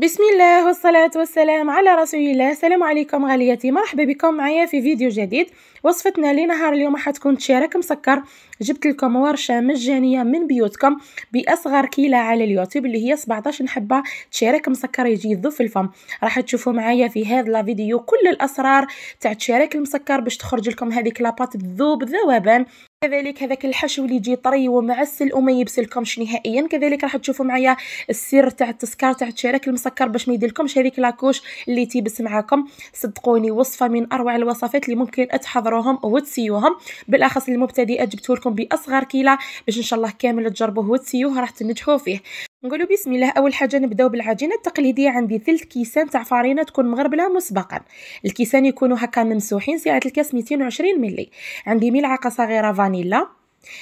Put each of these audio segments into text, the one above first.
بسم الله والصلاة والسلام على رسول الله السلام عليكم غاليتي مرحبا بكم معايا في فيديو جديد وصفتنا لنهار اليوم حتكون تشارك مسكر جبت لكم ورشة مجانية من بيوتكم بأصغر كيلة على اليوتيوب اللي هي 17 حبة تشارك مسكر يجي يذوب في الفم راح تشوفوا معايا في هذا الفيديو كل الأسرار تاع تشارك المسكر باش تخرج لكم هذه لاباط تذوب ذوبان كذلك هذاك الحشو اللي يجي طري ومعسل وما يبسلكمش نهائيا كذلك راح تشوفوا معايا السر تاع التسكر تاع الشراك المسكر باش ما يديلكمش هذيك لاكوش اللي تيبس معاكم صدقوني وصفه من اروع الوصفات اللي ممكن تحضروهم وتسيوهم بالاخص للمبتدئات جبتولكم باصغر كيله باش ان شاء الله كامل تجربوه وتسيوه راح تنجحوا فيه نقولوا بسم الله اول حاجه نبداو بالعجينه التقليديه عندي ثلث كيسان تاع فرينه تكون مغربله مسبقا الكيسان يكونوا هكا ممسوحين سعه الكاس 220 ملي عندي ملعقه صغيره فانيلا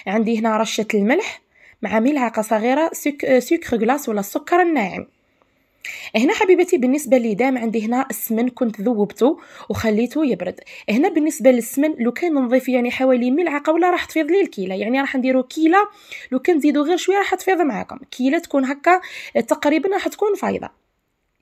عندي هنا رشه الملح مع ملعقه صغيره سك... سكر غلاس ولا السكر الناعم هنا حبيبتي بالنسبه لي دام عندي هنا السمن كنت ذوبته وخليته يبرد هنا بالنسبه للسمن لو كان نضيف يعني حوالي ملعقه ولا راح تفيض لي الكيله يعني راح نديرو كيله لو كان نزيدو غير شويه راح تفيض معاكم كيله تكون هكا تقريبا راح تكون فايضه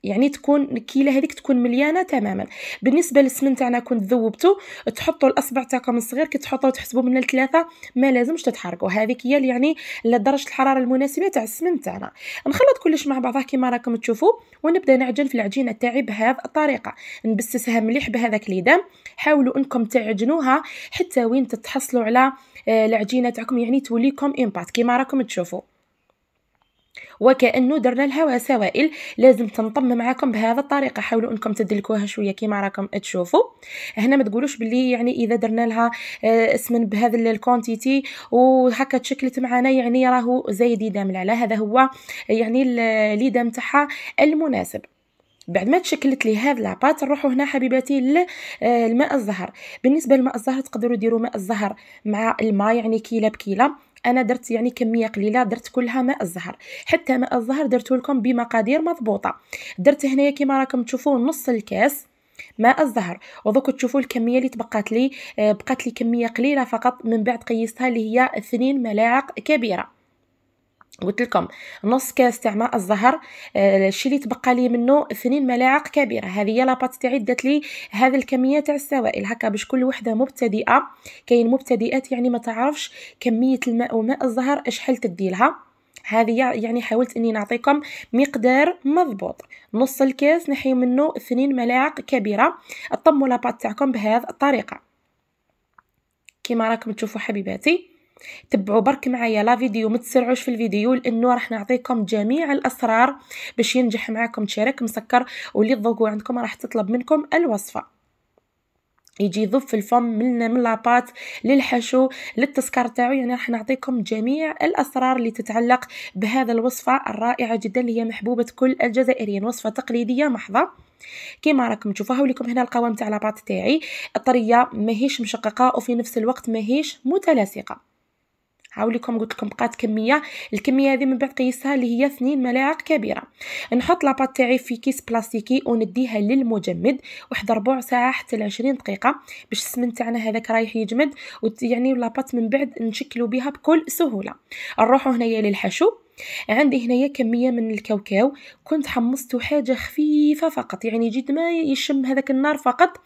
يعني تكون الكيله هذيك تكون مليانه تماما بالنسبه للسمن تاعنا كنت ذوبته تحطوا الاصبع تاعكم الصغير كي تحطوا تحسبوا من الثلاثه ما لازمش تتحركوا هذيك هي يعني درجه الحراره المناسبه تاع السمن تاعنا نخلط كلش مع بعضها كما راكم تشوفوا ونبدا نعجن في العجينه تاعي بهذه الطريقه نبسسها مليح بهذاك ليدام حاولوا انكم تعجنوها حتى وين تتحصلوا على آه، العجينه تاعكم يعني توليكم امبات كما راكم تشوفوا وكانه درنا لها سوائل لازم تنطم معاكم بهذا الطريقه حاولوا انكم تدلكوها شويه كيما راكم تشوفوا هنا ما تقولوش باللي يعني اذا درنا لها آه، اسمن بهذا الكونتيتي وهكا تشكلت معنا يعني راهو زايد يدام على هذا هو يعني اليدام تاعها المناسب بعد ما تشكلت لي هذا لاباط نروحوا هنا حبيباتي للماء آه، الزهر بالنسبه لماء الزهر تقدروا ديروا ماء الزهر مع الماء يعني كيله بكيله انا درت يعني كميه قليله درت كلها ماء الزهر حتى ماء الزهر درته لكم بمقادير مضبوطه درت هنايا كما راكم تشوفوا نص الكاس ماء الزهر ودوك تشوفوا الكميه اللي تبقات لي آه، بقات لي كميه قليله فقط من بعد قيستها اللي هي 2 ملاعق كبيره قلت لكم نص كاس تاع ماء الزهر آه، الشيء اللي تبقى لي منه اثنين ملاعق كبيره هذه هي لاباط تاعي دات لي هذه الكميه تاع السوائل هكا باش كل وحده مبتدئه كاين مبتدئات يعني ما تعرفش كميه الماء وماء الزهر شحال تدي لها هذه يعني حاولت اني نعطيكم مقدار مضبوط نص الكاس نحي منه اثنين ملاعق كبيره طموا لاباط تاعكم بهذه الطريقه كما راكم تشوفوا حبيباتي تبعوا برك معايا لا فيديو ما تسرعوش في الفيديو لانه راح نعطيكم جميع الاسرار باش ينجح معاكم تشارك مسكر واللي تذوقوا عندكم راح تطلب منكم الوصفه يجي يضف الفم من من لاباط للحشو للتسكر تاعو يعني راح نعطيكم جميع الاسرار اللي تتعلق بهذا الوصفه الرائعه جدا اللي هي محبوبه كل الجزائريين وصفه تقليديه محضه كما راكم تشوفوها ولكم هنا القوام تاع لاباط تاعي الطريه ماهيش مشققه وفي نفس الوقت ماهيش متلاصقه عاوليكم قلت لكم بقات كميه الكميه هذه من بعد قيسها اللي هي 2 ملاعق كبيره نحط لاباط تاعي في كيس بلاستيكي ونديها للمجمد واحد ربع ساعه حتى ل 20 دقيقه باش السمن تاعنا هذاك رايح يجمد ويعني لاباط من بعد نشكلو بها بكل سهوله نروحو هنايا للحشو عندي هنايا كميه من الكاوكاو كنت حمصته حاجه خفيفه فقط يعني جد ما يشم هذاك النار فقط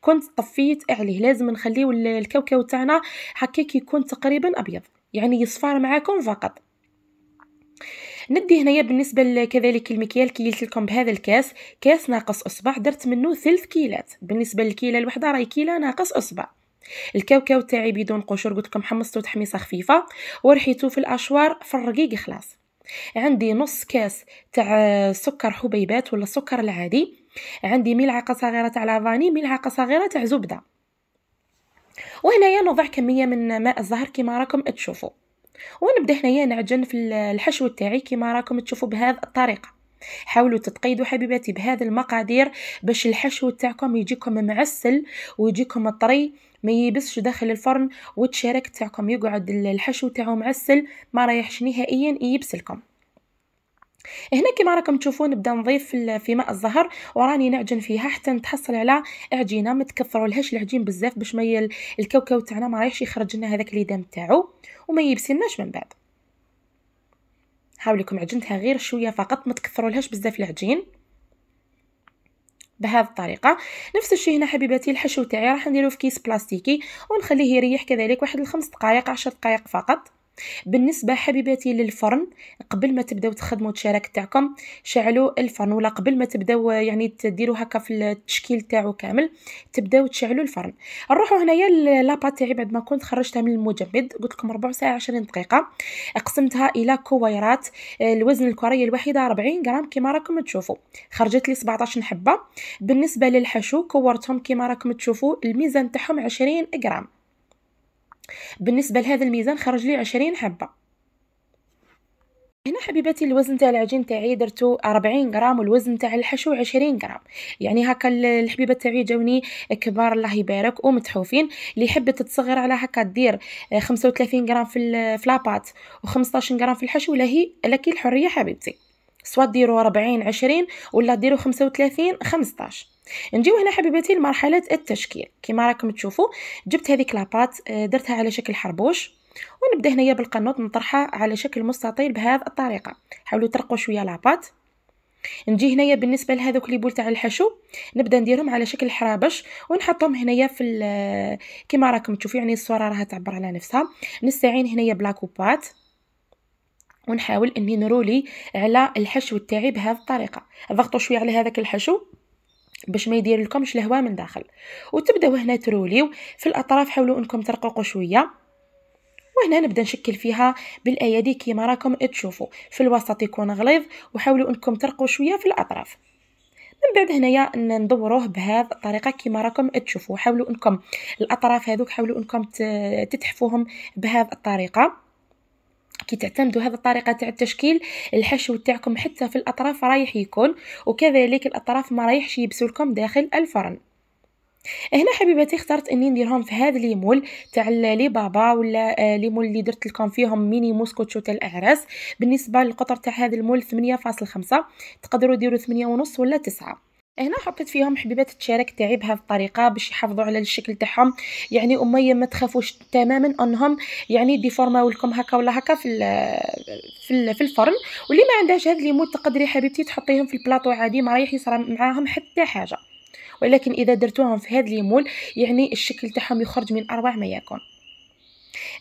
كنت طفيت عليه لازم نخليو الكاوكاو تاعنا هكاك يكون تقريبا ابيض يعني يصفار معكم فقط ندي هنايا بالنسبه كذلك المكيال قلت لكم بهذا الكاس كاس ناقص اصبع درت منه ثلث كيلات بالنسبه للكيله الوحده راهي كيله ناقص اصبع الكاوكاو تاعي بدون قشور قلت لكم حمصته تحميصه خفيفه ورحيته في الاشوار في الرقيق خلاص عندي نص كاس تاع سكر حبيبات ولا السكر العادي عندي ملعقه صغيره تاع لافاني ملعقه صغيره تاع زبده وهنايا نوضع كميه من ماء الزهر كما راكم تشوفوا ونبدا هنايا نعجن في الحشو تاعي كما راكم تشوفوا بهذه الطريقه حاولوا تتقيدوا حبيباتي بهذه المقادير باش الحشو تاعكم يجيكم معسل ويجيكم طري ما يبسش داخل الفرن وتشارك تاعكم يقعد الحشو تاعو معسل ما رايحش نهائيا يبسلكم هنا كما راكم تشوفون نبدا نضيف في ماء الزهر وراني نعجن فيها حتى نتحصل على عجينه ما تكثرولهاش العجين بزاف باش ما الكاوكاو تاعنا ما رايحش يخرج لنا هذاك اللي دام تاعو وما يبسلناش من بعد حاولكم عجنتها غير شويه فقط ما تكثرولهاش بزاف العجين بهذه الطريقه نفس الشيء هنا حبيباتي الحشو تاعي راح نديرو في كيس بلاستيكي ونخليه يريح كذلك واحد الخمس دقائق عشر دقائق فقط بالنسبه حبيباتي للفرن قبل ما تبداو تخدموا الشراك تاعكم شعلوا الفرن ولا قبل ما تبداو يعني تديروا هكا في التشكيل تاعو كامل تبداو تشعلوا الفرن نروحوا هنايا لابا تاعي بعد ما كنت خرجتها من المجمد قلت لكم ربع ساعه 20 دقيقه قسمتها الى كويرات الوزن الكريه الواحده 40 غرام كما راكم تشوفوا خرجت لي 17 حبه بالنسبه للحشو كورتهم كما راكم تشوفوا الميزان تاعهم 20 غرام بالنسبه لهذا الميزان خرج لي 20 حبه هنا حبيباتي الوزن تاع العجين تاعي درتو 40 غرام والوزن تاع الحشو 20 غرام يعني هكا الحبيبات تاعي جاوني كبار الله يبارك ومتحوفين اللي حبت تتصغر على هكا دير 35 غرام في الفلابات و15 غرام في الحشو لهي لك الحريه حبيبتي سوا ديروا 40 20 ولا ديروا 35 15 نجيو هنا حبيباتي لمرحله التشكيل كما راكم تشوفوا جبت هذيك لاباط آه، درتها على شكل حربوش ونبدا هنايا بالقنوط نطرحها على شكل مستطيل بهذه الطريقه حاولوا ترقوا شويه لاباط نجي هنايا بالنسبه لهذوك لي بول تاع الحشو نبدا نديرهم على شكل حرابش ونحطهم هنايا في كما راكم تشوفوا يعني الصوره راها تعبر على نفسها نستعين هنايا بلا كوبات ونحاول اني نرولي على الحشو تاعي بهذه الطريقه ضغطوا شويه على هذاك الحشو باش ما يدير لكمش الهواء من داخل وتبداو هنا تروليو في الاطراف حاولوا انكم ترققوا شويه وهنا نبدا نشكل فيها بالايادي كيما راكم تشوفوا في الوسط يكون غليظ وحاولوا انكم ترقوا شويه في الاطراف من بعد هنايا ندوروه بهذه الطريقه كيما راكم تشوفوا حاولوا انكم الاطراف هذوك حاولوا انكم تتحفوهم بهذه الطريقه كي تعتمدوا هذه الطريقه تاع التشكيل الحشو تاعكم حتى في الاطراف رايح يكون وكذلك الاطراف ما رايحش يبسو لكم داخل الفرن هنا حبيباتي اخترت اني نديرهم في هذا ليمول تاع لي بابا ولا آه، ليمول اللي درت لكم فيهم ميني موسكوتشو تاع الاعراس بالنسبه للقطر تاع هذا المول 8.5 تقدروا ديروا 8.5 ولا 9 هنا حطيت فيهم حبيبات التشارك تاعي بهذه الطريقه باش يحافظوا على الشكل تاعهم يعني اميه ما تخافوش تماما انهم يعني ديفورماو لكم هكا ولا هكا في ال في, في الفرن واللي ما عندهاش هاد ليمون تقدري حبيبتي تحطيهم في البلاطو عادي ما رايح يصرا معاهم حتى حاجه ولكن اذا درتوهم في هاد ليمون يعني الشكل تاعهم يخرج من اروع ما يكون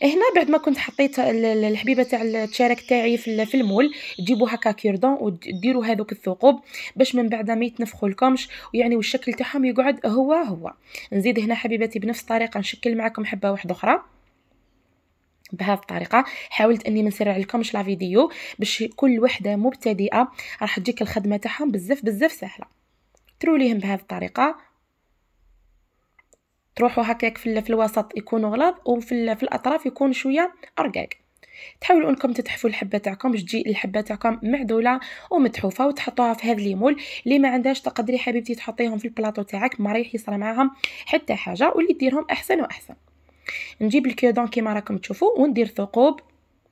إيه، هنا بعد ما كنت حطيت الحبيبه تاع التشارك تاعي في المول تجيبوا هكا كيردون وديروا هذوك الثقوب باش من بعد ما يتنفخوا لكمش ويعني والشكل تاعهم يقعد هو هو نزيد هنا حبيباتي بنفس الطريقه نشكل معكم حبه واحده اخرى بهذه الطريقه حاولت اني ما نسرع لكمش لا فيديو باش كل وحده مبتدئه راح تجيك الخدمه تاعهم بزاف بزاف سهله تروليهم بهذه الطريقه تروحوا هكاك في, في الوسط يكونوا غلاظ وفي في الاطراف يكون شويه أرقاق تحاولوا انكم تتحفوا الحبه تاعكم باش تجي الحبه تاعكم معدوله ومتحوفه وتحطوها في هذا ليمول اللي ما عندهاش تقدري حبيبتي تحطيهم في البلاطو تاعك ما رايح يصرى معاهم حتى حاجه واللي ديرهم احسن واحسن نجيب الكيودون كيما راكم تشوفوا وندير ثقوب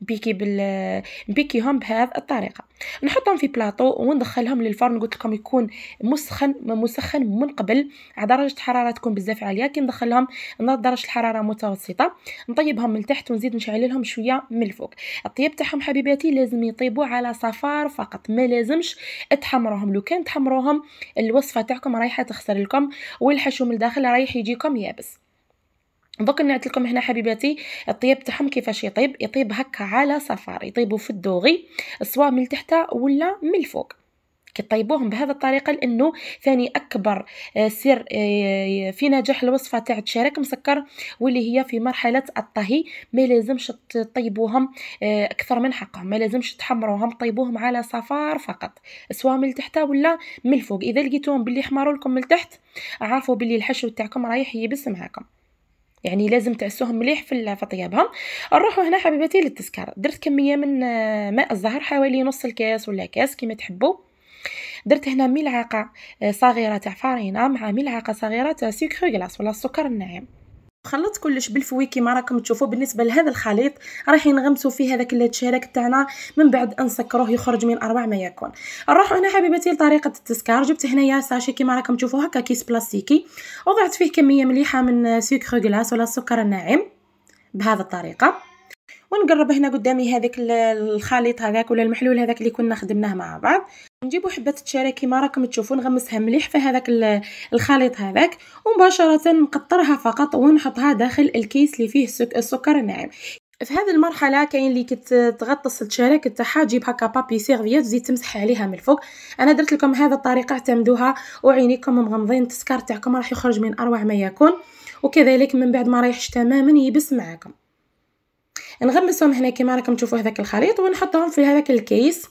بيكي بال نبيكيهم بهذه الطريقه نحطهم في بلاطو وندخلهم للفرن قلت لكم يكون مسخن مسخن من قبل على درجه حراره تكون بزاف عاليه كي ندخلهم درجه الحراره متوسطه نطيبهم من تحت ونزيد نشعل لهم شويه من الفوق الطياب تاعهم حبيباتي لازم يطيبوا على صفار فقط ما لازمش تحمروهم لو كان تحمروهم الوصفه تاعكم رايحه تخسر لكم والحشو من الداخل رايح يجيكم يابس دونك نعت لكم هنا حبيباتي الطياب تاعهم كيفاش يطيب يطيب هكا على صفار يطيبوا في الدوغي سواء من تحت ولا من الفوق كطيبوهم بهذه الطريقه لانه ثاني اكبر آه، سر آه، في نجاح الوصفه تاع تشارك مسكر واللي هي في مرحله الطهي ما لازمش تطيبوهم آه، اكثر من حقهم ما لازمش تحمروهم طيبوهم على صفار فقط سواء من تحت ولا من الفوق اذا لقيتوهم باللي حمروا لكم من تحت عرفوا باللي الحشو تاعكم رايح يبس معاكم يعني لازم تعسوهم مليح في طيابهم نروحوا هنا حبيباتي للتسكر درت كميه من آه، ماء الزهر حوالي نص الكاس ولا كاس كما تحبوا درت هنا ملعقه آه، صغيره تاع فارينه مع ملعقه صغيره تاع سكر غلاس ولا السكر الناعم خلطت كلش بالفوي كيما راكم تشوفوا بالنسبه لهذا الخليط راح ينغمسوا فيه هذاك التشارك تاعنا من بعد نسكروه يخرج من اربع ما يكون نروحوا هنا حبيباتي لطريقه التسكار جبت هنايا ساشي كيما راكم تشوفوا هكا كيس بلاستيكي وضعت فيه كميه مليحه من سكر غلاس ولا السكر الناعم بهذه الطريقه ونقرب هنا قدامي هذاك الخليط هذاك ولا المحلول هذاك اللي كنا خدمناه مع بعض نجيبوا حبه التشاري كيما راكم تشوفوا نغمسها مليح في هذاك الخليط هذاك ومباشره نقطرها فقط ونحطها داخل الكيس اللي فيه السكر الناعم في هذه المرحله كاين اللي كتغطس التشارك تاعها تجيب هكا بابي سيرفيات تزيد تمسح عليها من الفوق انا درت لكم هذه الطريقه اعتمدوها وعينيكم مغمضين التسكر تاعكم راح يخرج من اروع ما يكون وكذلك من بعد ما رايحش تماما يبس معاكم نغمسهم هنا كما راكم تشوفوا هذاك الخليط ونحطهم في هذاك الكيس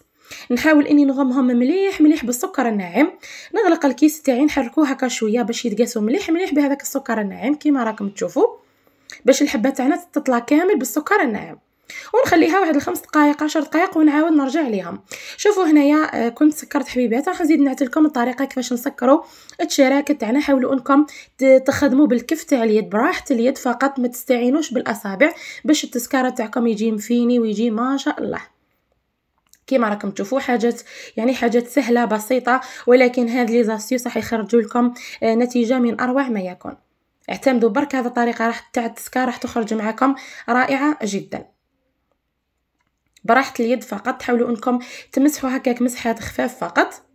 نحاول اني نغمهم مليح مليح بالسكر الناعم نغلق الكيس تاعي نحركوه هكا شويه باش يتقاسوا مليح مليح بهذاك السكر الناعم كما راكم تشوفوا باش الحبه تاعنا تطلع كامل بالسكر الناعم ونخليها واحد الخمس دقائق عشر دقائق ونعاود نرجع ليها شوفوا هنايا آه، كنت سكرت حبيبات راح نزيد نعت لكم الطريقه كيفاش نسكروا التشراكه تاعنا حاولوا انكم تخدموا بالكف تاع اليد براحه اليد فقط ما تستعينوش بالاصابع باش التسكاره تاعكم يجي مفيني ويجي ما شاء الله كيما راكم تشوفوا حاجات يعني حاجات سهله بسيطه ولكن هاد لي زاسيوس راح يخرجوا لكم آه، نتيجه من اروع ما يكون اعتمدوا برك هذه الطريقه راح تاع التسكار راح تخرج معكم رائعه جدا براحه اليد فقط تحاولوا انكم تمسحوا هكاك مسحات خفاف فقط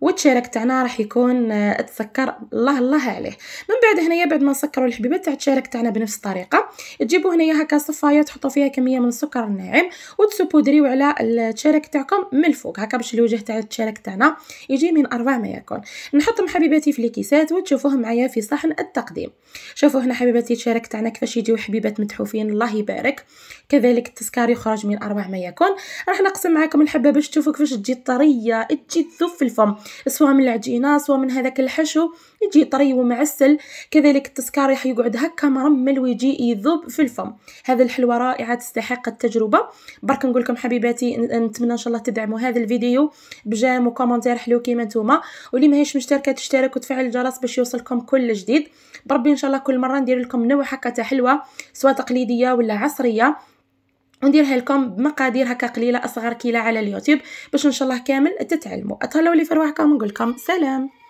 وتشارك تاعنا راح يكون آه، تسكر الله الله عليه من بعد هنايا بعد ما نسكروا الحبيبات تاع تشارك تاعنا بنفس الطريقه تجيبوا هنايا هكا صفايه تحطوا فيها كميه من السكر الناعم وتسبودريو على التشارك تاعكم من الفوق هكا باش الوجه تاع التشارك تاعنا يجي من اربع ما يكون نحطهم حبيباتي في الكيسات وتشوفوهم معايا في صحن التقديم شوفوا هنا حبيباتي التشارك تاعنا كيفاش يجيو حبيبات متحوفين الله يبارك كذلك التسكار يخرج من اربع ما يكون راح نقسم معاكم الحبه باش تشوفوا كيفاش تجي طريه تجي تذوب في الفم سواء من العجينه سواء من هذاك الحشو يجي طري ومعسل كذلك التسكار راح يقعد هكا مرمل ويجي يذوب في الفم هذا الحلوى رائعه تستحق التجربه برك نقول لكم حبيباتي نتمنى ان شاء الله تدعموا هذا الفيديو بجام وكومنتير حلو كيما نتوما واللي ماهيش مشتركه تشترك وتفعل الجرس باش يوصلكم كل جديد بربي ان شاء الله كل مره ندير لكم نوع هكا تاع حلوى سواء تقليديه ولا عصريه ونديرها لكم بمقادير هكا قليله اصغر كيله على اليوتيوب باش ان شاء الله كامل تتعلموا اتهلاو لي في رواحكم ونقول لكم سلام